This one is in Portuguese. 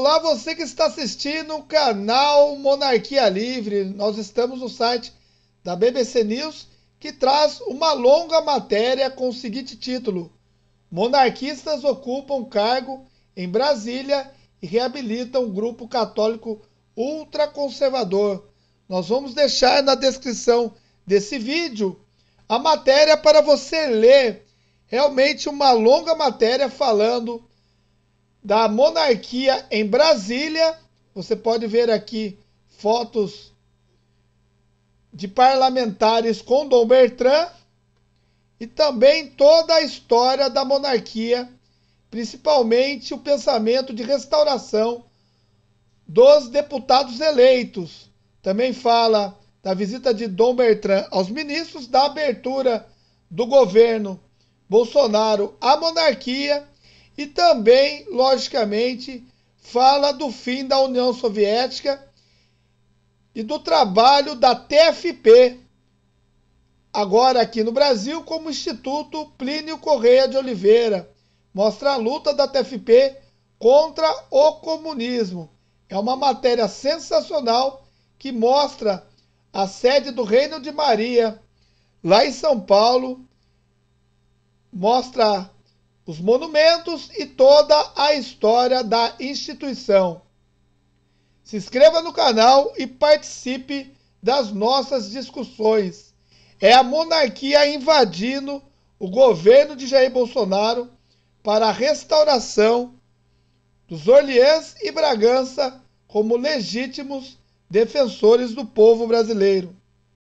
Olá, você que está assistindo o canal Monarquia Livre. Nós estamos no site da BBC News que traz uma longa matéria com o seguinte título: Monarquistas ocupam cargo em Brasília e reabilitam o grupo católico ultraconservador. Nós vamos deixar na descrição desse vídeo a matéria para você ler. Realmente uma longa matéria falando da monarquia em Brasília. Você pode ver aqui fotos de parlamentares com Dom Bertrand e também toda a história da monarquia, principalmente o pensamento de restauração dos deputados eleitos. Também fala da visita de Dom Bertrand aos ministros, da abertura do governo Bolsonaro à monarquia e também, logicamente, fala do fim da União Soviética e do trabalho da TFP, agora aqui no Brasil, como Instituto Plínio Correia de Oliveira. Mostra a luta da TFP contra o comunismo. É uma matéria sensacional que mostra a sede do Reino de Maria, lá em São Paulo, mostra os monumentos e toda a história da instituição. Se inscreva no canal e participe das nossas discussões. É a monarquia invadindo o governo de Jair Bolsonaro para a restauração dos Orleans e Bragança como legítimos defensores do povo brasileiro.